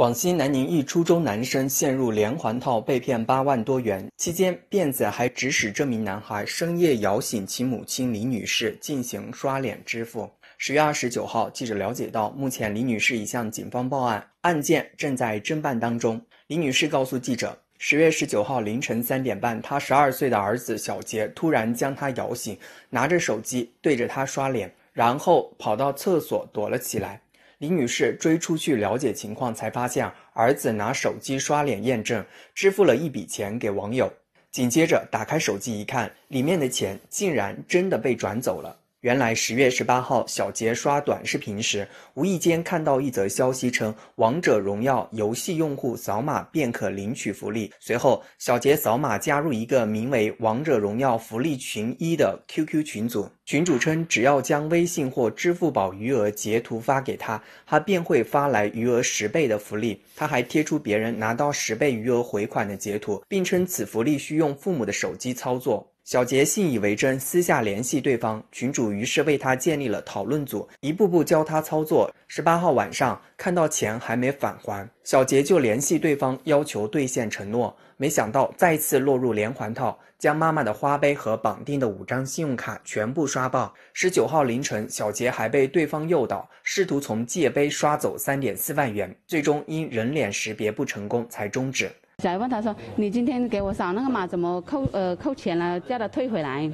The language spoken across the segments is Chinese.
广西南宁一初中男生陷入连环套，被骗八万多元。期间，骗子还指使这名男孩深夜摇醒其母亲李女士进行刷脸支付。十月二十九号，记者了解到，目前李女士已向警方报案，案件正在侦办当中。李女士告诉记者，十月十九号凌晨三点半，她十二岁的儿子小杰突然将她摇醒，拿着手机对着她刷脸，然后跑到厕所躲了起来。李女士追出去了解情况，才发现儿子拿手机刷脸验证，支付了一笔钱给网友。紧接着打开手机一看，里面的钱竟然真的被转走了。原来十月十八号，小杰刷短视频时，无意间看到一则消息称《王者荣耀》游戏用户扫码便可领取福利。随后，小杰扫码加入一个名为“王者荣耀福利群一”的 QQ 群组，群主称只要将微信或支付宝余额截图发给他，他便会发来余额十倍的福利。他还贴出别人拿到十倍余额回款的截图，并称此福利需用父母的手机操作。小杰信以为真，私下联系对方群主，于是为他建立了讨论组，一步步教他操作。十八号晚上，看到钱还没返还，小杰就联系对方要求兑现承诺，没想到再次落入连环套，将妈妈的花呗和绑定的五张信用卡全部刷爆。十九号凌晨，小杰还被对方诱导，试图从借呗刷走三点四万元，最终因人脸识别不成功才终止。小孩问他说：“你今天给我扫那个码怎么扣呃扣钱了？叫他退回来。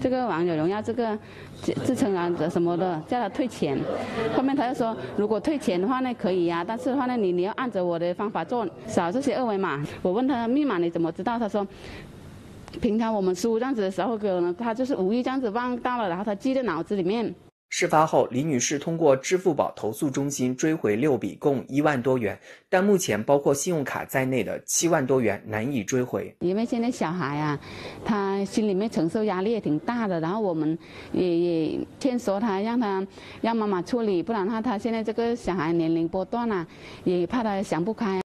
这个王者荣耀这个自称啊什么的叫他退钱。后面他又说如果退钱的话呢可以呀，但是的话呢你你要按着我的方法做扫这些二维码。我问他密码你怎么知道？他说平常我们输这样子的时候可能他就是无意这样子忘到了，然后他记在脑子里面。”事发后，李女士通过支付宝投诉中心追回六笔共一万多元，但目前包括信用卡在内的七万多元难以追回。因为现在小孩啊，他心里面承受压力也挺大的，然后我们也也劝说他，让他让妈妈处理，不然的话他现在这个小孩年龄波段啊，也怕他想不开。